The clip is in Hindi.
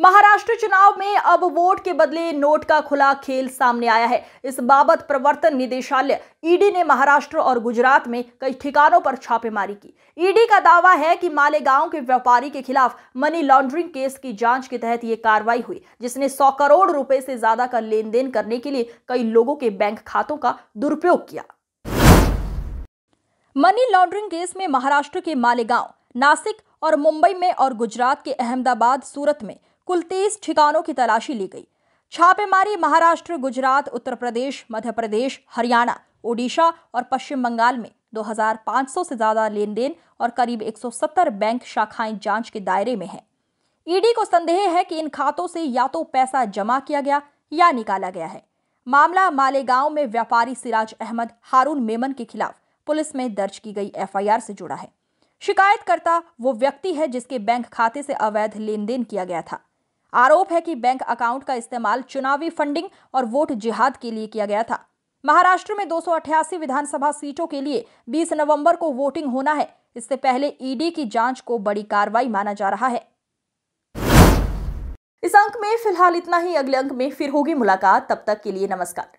महाराष्ट्र चुनाव में अब वोट के बदले नोट का खुला खेल सामने आया है इस बाबत प्रवर्तन निदेशालय ईडी ने महाराष्ट्र और गुजरात में कई ठिकानों पर छापेमारी की ईडी का दावा है कि मालेगांव के व्यापारी के खिलाफ मनी लॉन्ड्रिंग केस की जांच के तहत ये कार्रवाई हुई जिसने 100 करोड़ रुपए से ज्यादा का लेन देन करने के लिए कई लोगों के बैंक खातों का दुरुपयोग किया मनी लॉन्ड्रिंग केस में महाराष्ट्र के मालेगांव नासिक और मुंबई में और गुजरात के अहमदाबाद सूरत में कुल तेईस ठिकानों की तलाशी ली गई छापेमारी महाराष्ट्र गुजरात उत्तर प्रदेश मध्य प्रदेश हरियाणा ओडिशा और पश्चिम बंगाल में 2,500 से ज्यादा लेन देन और करीब 170 बैंक शाखाएं जांच के दायरे में हैं। ईडी को संदेह है कि इन खातों से या तो पैसा जमा किया गया या निकाला गया है मामला मालेगांव में व्यापारी सिराज अहमद हारून मेमन के खिलाफ पुलिस में दर्ज की गई एफआईआर से जुड़ा है शिकायतकर्ता वो व्यक्ति है जिसके बैंक खाते से अवैध लेन देन किया गया था आरोप है कि बैंक अकाउंट का इस्तेमाल चुनावी फंडिंग और वोट जिहाद के लिए किया गया था महाराष्ट्र में दो विधानसभा सीटों के लिए 20 नवंबर को वोटिंग होना है इससे पहले ईडी की जांच को बड़ी कार्रवाई माना जा रहा है इस अंक में फिलहाल इतना ही अगले अंक में फिर होगी मुलाकात तब तक के लिए नमस्कार